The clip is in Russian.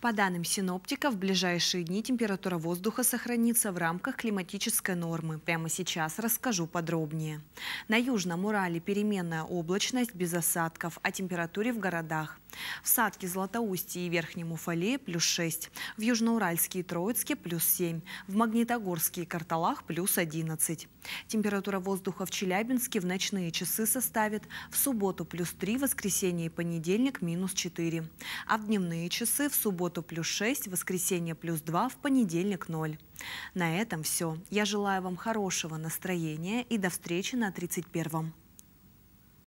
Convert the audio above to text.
По данным синоптика, в ближайшие дни температура воздуха сохранится в рамках климатической нормы. Прямо сейчас расскажу подробнее. На Южном Урале переменная облачность без осадков, о а температуре в городах. В Садке, Златоусте и Верхнем Уфале плюс 6. В Южноуральске и Троицке плюс 7. В Магнитогорске и Карталах плюс 11. Температура воздуха в Челябинске в ночные часы составит в субботу плюс 3, воскресенье и понедельник минус 4. А в дневные часы в субботу субботу плюс 6, в воскресенье плюс 2, в понедельник 0. На этом все. Я желаю вам хорошего настроения и до встречи на 31-м.